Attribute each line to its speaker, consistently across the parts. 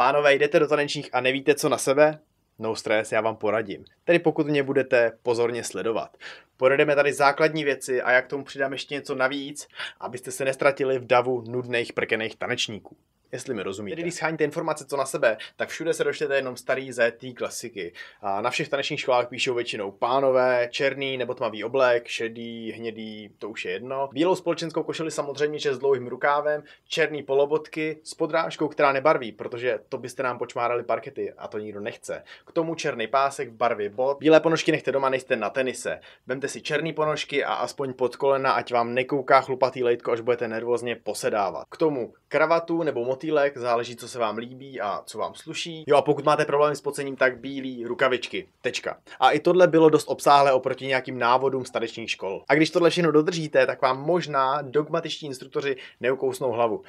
Speaker 1: Pánové, jdete do tanečních a nevíte, co na sebe? No stres, já vám poradím. Tedy pokud mě budete pozorně sledovat. Pojedeme tady základní věci a jak tomu přidám ještě něco navíc, abyste se nestratili v davu nudných prkených tanečníků. Jestli mi rozumíte. Tedy když scháníte informace co na sebe, tak všude se dočtete jenom starý ZT klasiky. A na všech tanečních školách píšou většinou pánové, černý nebo tmavý oblek, šedý, hnědý, to už je jedno. Bílou společenskou košili samozřejmě že s dlouhým rukávem, černý polobotky s podrážkou, která nebarví, protože to byste nám počmárali parkety a to nikdo nechce. K tomu černý pásek v barvě bot. Bílé ponožky nechte doma, nejste na tenise. Vemte si černý ponožky a aspoň pod kolena, ať vám nekouká chlupatý lejtko, až budete nervózně posedávat. K tomu kravatu nebo motýlek, záleží, co se vám líbí a co vám sluší. Jo a pokud máte problémy s pocením, tak bílý rukavičky. Tečka. A i tohle bylo dost obsáhlé oproti nějakým návodům z škol. A když tohle všechno dodržíte, tak vám možná dogmatičtí instruktoři neukousnou hlavu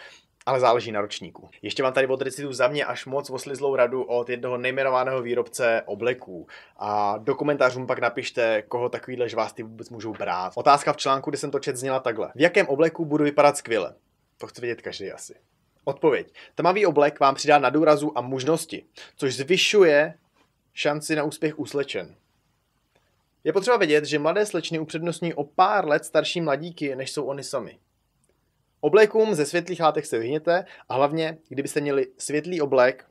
Speaker 1: ale záleží na ročníku. Ještě mám tady od recitu za mě až moc oslizlou radu od jednoho nejmenovaného výrobce obleků. A do komentářů pak napište, koho takovýhle žvásty vůbec můžou brát. Otázka v článku, kde jsem to čet, zněla takhle. V jakém obleku budu vypadat skvěle? To chce vidět každý asi. Odpověď. Tmavý oblek vám přidá na důrazu a možnosti, což zvyšuje šanci na úspěch u slečen. Je potřeba vědět, že mladé slečny upřednostní o pár let starší mladíky, než jsou oni sami. Oblekům ze světlých látek se vyhněte a hlavně, kdybyste měli světlý oblek,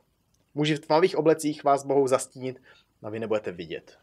Speaker 1: muži v tmavých oblecích vás mohou zastínit a vy nebudete vidět.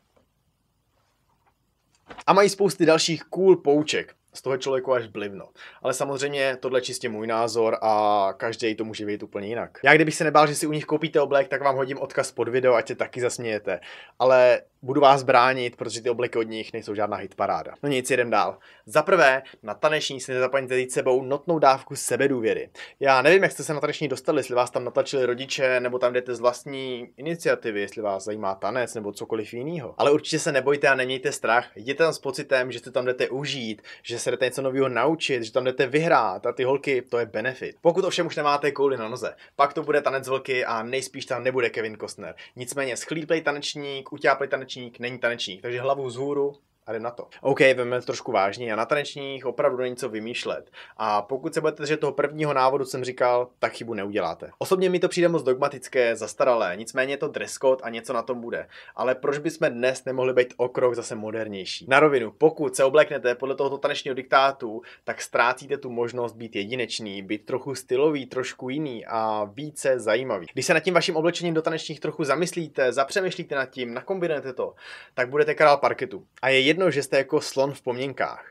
Speaker 1: A mají spousty dalších cool pouček z toho člověku až blivno. Ale samozřejmě tohle je čistě můj názor a každý to může vidět úplně jinak. Já kdybych se nebál, že si u nich koupíte oblek, tak vám hodím odkaz pod video, ať se taky zasmějete. Ale budu vás bránit, protože ty obleky od nich nejsou žádná hitparáda. No nic, jdem dál. Za prvé, na taneční si nezapomeňte jít sebou notnou dávku sebedůvěry. Já nevím, jak jste se na taneční dostali, jestli vás tam natlačili rodiče, nebo tam jdete z vlastní iniciativy, jestli vás zajímá tanec nebo cokoliv jiného. Ale určitě se nebojte a nemějte strach. Jděte tam s pocitem, že se tam jdete užít, že se jdete něco nového naučit, že tam jdete vyhrát a ty holky, to je benefit. Pokud ovšem už nemáte kouli na noze, pak to bude tanec vlky a nejspíš tam nebude Kevin Costner. Nicméně schlíplej tanečník, utáplej tanečník tanečník není tanečník. Takže hlavu vzhůru, a jde na to. OK, veme to trošku vážně. a na tanečních opravdu není co vymýšlet. A pokud se budete držet toho prvního návodu, jsem říkal, tak chybu neuděláte. Osobně mi to přijde moc dogmatické, zastaralé, nicméně je to dress code a něco na tom bude. Ale proč bychom dnes nemohli být o krok zase modernější? Na rovinu, pokud se obleknete podle tohoto tanečního diktátu, tak ztrácíte tu možnost být jedinečný, být trochu stylový, trošku jiný a více zajímavý. Když se nad tím vaším oblečením do tanečních trochu zamyslíte, zapřemýšlíte nad tím, nakombinujete to, tak budete král parketu. A je jedno, že jste jako slon v poměnkách.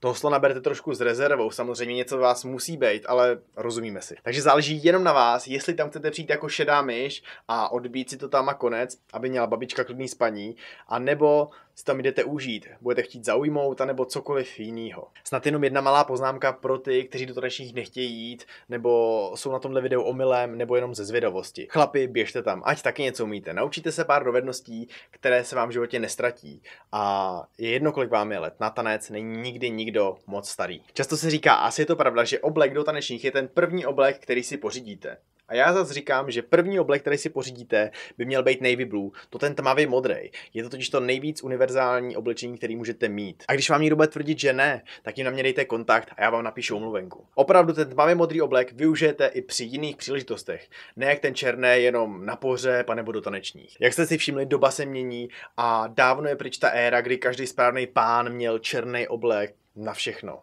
Speaker 1: Toho slona berte trošku s rezervou, samozřejmě něco vás musí být, ale rozumíme si. Takže záleží jenom na vás, jestli tam chcete přijít jako šedá myš a odbít si to tam a konec, aby měla babička klidný spaní, a nebo si tam jdete užít, budete chtít zaujmout, anebo cokoliv jiného. Snad jenom jedna malá poznámka pro ty, kteří do tradičních nechtějí jít, nebo jsou na tomhle videu omylem, nebo jenom ze zvědavosti. Chlapi, běžte tam, ať taky něco umíte. Naučíte se pár dovedností, které se vám v životě nestratí. A je jedno, kolik vám je let, na tanec není nikdy nikdo moc starý. Často se říká, asi je to pravda, že oblek do tanečních je ten první oblek, který si pořídíte. A já zase říkám, že první oblek, který si pořídíte, by měl být navy blue, to ten tmavý modrý. Je to totiž to nejvíc univerzální oblečení, který můžete mít. A když vám někdo bude tvrdit, že ne, tak jim na mě dejte kontakt a já vám napíšu omluvenku. Opravdu ten tmavý modrý oblek využijete i při jiných příležitostech, ne jak ten černý jenom na poře nebo do tanečních. Jak jste si všimli, doba se mění a dávno je pryč ta éra, kdy každý správný pán měl černý oblek na všechno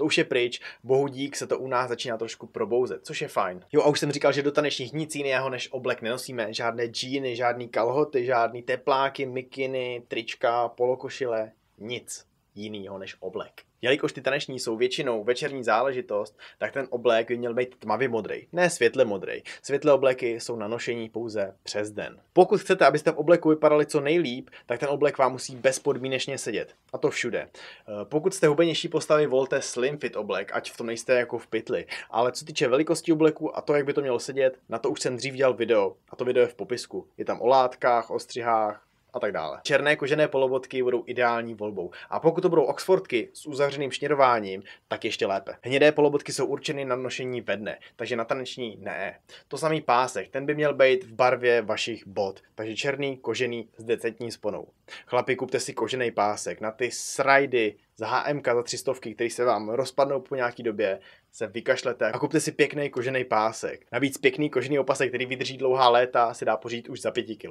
Speaker 1: to už je pryč, bohu dík se to u nás začíná trošku probouzet, což je fajn. Jo a už jsem říkal, že do tanečních nic jiného než oblek nenosíme, žádné džíny, žádný kalhoty, žádný tepláky, mikiny, trička, polokošile, nic jinýho než oblek. Jelikož ty taneční jsou většinou večerní záležitost, tak ten oblek by měl být tmavě modrý, ne světle modrý. Světle obleky jsou na nošení pouze přes den. Pokud chcete, abyste v obleku vypadali co nejlíp, tak ten oblek vám musí bezpodmínečně sedět. A to všude. Eh, pokud jste hubenější postavy, volte slim fit oblek, ať v tom nejste jako v pytli. Ale co týče velikosti obleku a to, jak by to mělo sedět, na to už jsem dřív dělal video. A to video je v popisku. Je tam o látkách, o střihách, a tak dále. Černé kožené polobotky budou ideální volbou. A pokud to budou oxfordky s uzavřeným šněrováním, tak ještě lépe. Hnědé polobotky jsou určeny na nošení ve dne, takže na taneční ne. To samý pásek, ten by měl být v barvě vašich bot, takže černý, kožený s decentní sponou. Chlapi, kupte si kožený pásek na ty srajdy z HMK za třistovky, který se vám rozpadnou po nějaký době, se vykašlete a kupte si pěkný kožený pásek. Navíc pěkný kožený opasek, který vydrží dlouhá léta, se dá pořídit už za 5 kg.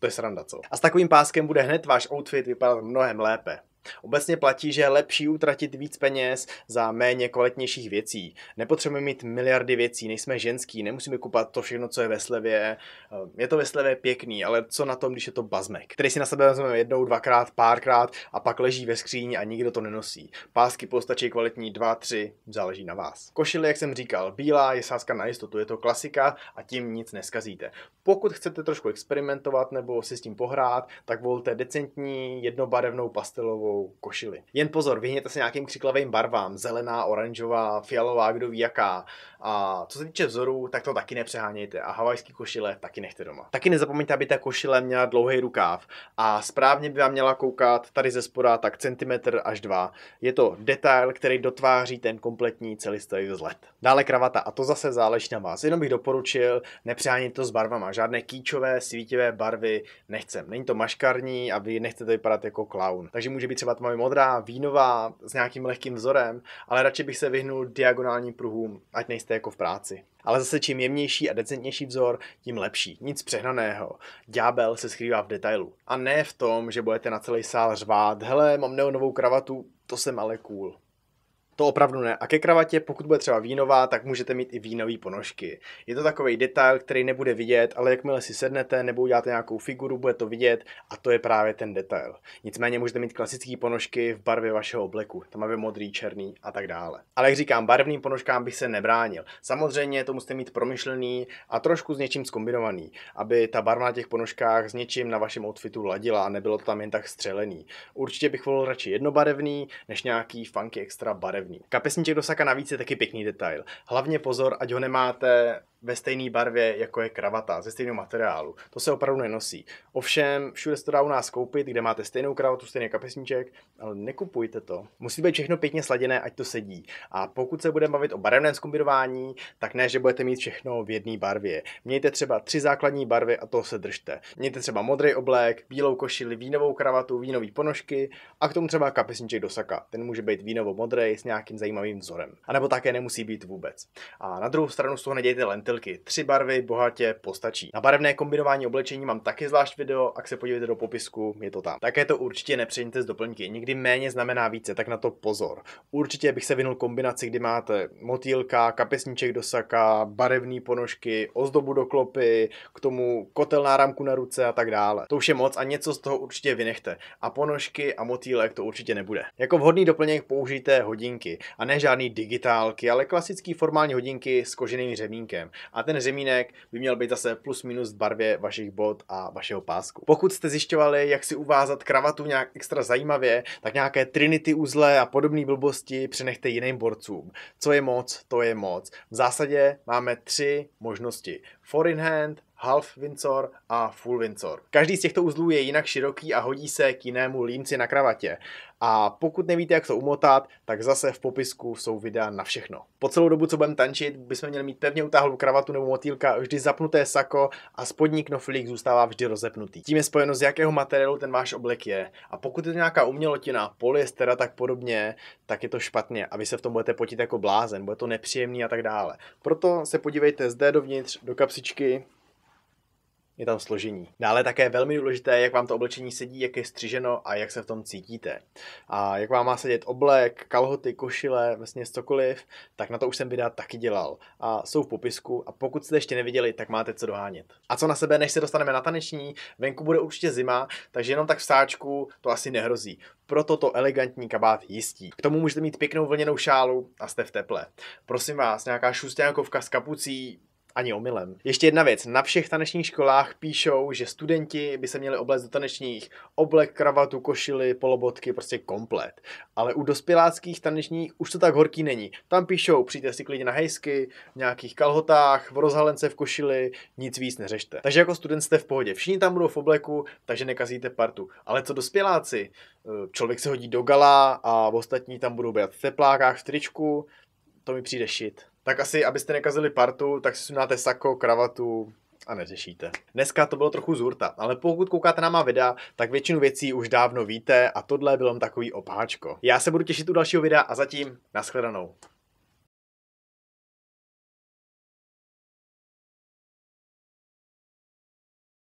Speaker 1: To je sranda, co? A s takovým páskem bude hned váš outfit vypadat mnohem lépe. Obecně platí, že je lepší utratit víc peněz za méně kvalitnějších věcí. Nepotřebujeme mít miliardy věcí, nejsme ženský, nemusíme kupovat to všechno, co je ve slevě. Eh, je to ve slevě pěkný, ale co na tom, když je to bazmek, který si na sebe vezmeme jednou, dvakrát, párkrát a pak leží ve skříni a nikdo to nenosí. Pásky postačí kvalitní 2, 3, záleží na vás. Košile, jak jsem říkal, bílá je sázka na jistotu, je to klasika a tím nic neskazíte. Pokud chcete trošku experimentovat nebo si s tím pohrát, tak volte decentní, jednobarevnou pastelovou křičovou košili. Jen pozor, vyhněte se nějakým křiklavým barvám, zelená, oranžová, fialová, kdo ví jaká. A co se týče vzorů, tak to taky nepřehánějte a havajský košile taky nechte doma. Taky nezapomeňte, aby ta košile měla dlouhý rukáv a správně by vám měla koukat tady ze spoda tak centimetr až dva. Je to detail, který dotváří ten kompletní celistvý vzhled. Dále kravata a to zase záleží na vás. Jenom bych doporučil nepřehánět to s barvama. Žádné kýčové, svítivé barvy nechcem. Není to maškarní a vy nechcete vypadat jako clown. Takže může být třeba třeba tmavě modrá, vínová, s nějakým lehkým vzorem, ale radši bych se vyhnul diagonálním pruhům, ať nejste jako v práci. Ale zase čím jemnější a decentnější vzor, tím lepší. Nic přehnaného. Ďábel se skrývá v detailu. A ne v tom, že budete na celý sál řvát, hele, mám neonovou kravatu, to jsem ale cool. To opravdu ne. A ke kravatě, pokud bude třeba vínová, tak můžete mít i vínové ponožky. Je to takový detail, který nebude vidět, ale jakmile si sednete nebo uděláte nějakou figuru, bude to vidět a to je právě ten detail. Nicméně můžete mít klasické ponožky v barvě vašeho obleku, tam je modrý, černý a tak dále. Ale jak říkám, barevným ponožkám bych se nebránil. Samozřejmě to musíte mít promyšlený a trošku s něčím zkombinovaný, aby ta barva na těch ponožkách s něčím na vašem outfitu ladila a nebylo to tam jen tak střelený. Určitě bych volil radši jednobarevný, než nějaký funky extra barevný barevný. Kapesníček do saka navíc je taky pěkný detail. Hlavně pozor, ať ho nemáte ve stejné barvě, jako je kravata, ze stejného materiálu. To se opravdu nenosí. Ovšem, všude se to dá u nás koupit, kde máte stejnou kravatu, stejný kapesníček, ale nekupujte to. Musí být všechno pěkně sladěné, ať to sedí. A pokud se budeme bavit o barevném skombinování, tak ne, že budete mít všechno v jedné barvě. Mějte třeba tři základní barvy a toho se držte. Mějte třeba modrý oblek, bílou košili, vínovou kravatu, vínové ponožky a k tomu třeba kapesníček do saka. Ten může být vínovo modrý s nějakou nějakým zajímavým vzorem. A nebo také nemusí být vůbec. A na druhou stranu z toho nedějte lentilky. Tři barvy bohatě postačí. Na barevné kombinování oblečení mám taky zvlášť video, ak se podívejte do popisku, je to tam. Také to určitě nepřejměte z doplňky. Nikdy méně znamená více, tak na to pozor. Určitě bych se vynul kombinaci, kdy máte motýlka, kapesníček do saka, barevné ponožky, ozdobu do klopy, k tomu kotel náramku na ruce a tak dále. To už je moc a něco z toho určitě vynechte. A ponožky a motýlek to určitě nebude. Jako vhodný doplněk použijte hodinky hodinky. A ne žádný digitálky, ale klasický formální hodinky s koženým řemínkem. A ten řemínek by měl být zase plus minus v barvě vašich bod a vašeho pásku. Pokud jste zjišťovali, jak si uvázat kravatu nějak extra zajímavě, tak nějaké trinity uzle a podobné blbosti přenechte jiným borcům. Co je moc, to je moc. V zásadě máme tři možnosti. Four in hand, half Windsor a full Windsor. Každý z těchto uzlů je jinak široký a hodí se k jinému límci na kravatě. A pokud nevíte, jak to umotat, tak zase v popisku jsou videa na všechno. Po celou dobu, co budeme tančit, bychom měli mít pevně utáhlou kravatu nebo motýlka, vždy zapnuté sako a spodní knoflík zůstává vždy rozepnutý. Tím je spojeno, z jakého materiálu ten váš oblek je. A pokud je to nějaká umělotina, polyester a tak podobně, tak je to špatně a vy se v tom budete potit jako blázen, bude to nepříjemný a tak dále. Proto se podívejte zde dovnitř do kapsičky je tam složení. Dále no, také velmi důležité, jak vám to oblečení sedí, jak je střiženo a jak se v tom cítíte. A jak vám má sedět oblek, kalhoty, košile, vlastně cokoliv, tak na to už jsem videa taky dělal. A jsou v popisku a pokud jste ještě neviděli, tak máte co dohánět. A co na sebe, než se dostaneme na taneční, venku bude určitě zima, takže jenom tak v sáčku to asi nehrozí. Proto to elegantní kabát jistí. K tomu můžete mít pěknou vlněnou šálu a jste v teple. Prosím vás, nějaká šustěnkovka s kapucí, ani omylem. Ještě jedna věc. Na všech tanečních školách píšou, že studenti by se měli oblézt do tanečních oblek, kravatu, košily, polobotky, prostě komplet. Ale u dospěláckých tanečních už to tak horký není. Tam píšou, přijďte si klidně na hejsky, v nějakých kalhotách, v rozhalence, v košili, nic víc neřešte. Takže jako student jste v pohodě. Všichni tam budou v obleku, takže nekazíte partu. Ale co dospěláci? Eh, člověk se hodí do gala a ostatní tam budou být v teplákách, v tričku. To mi přijde šit tak asi, abyste nekazili partu, tak si sundáte sako, kravatu, a neřešíte. Dneska to bylo trochu zurta, ale pokud koukáte na má videa, tak většinu věcí už dávno víte a tohle bylo takový opáčko. Já se budu těšit u dalšího videa a zatím nashledanou.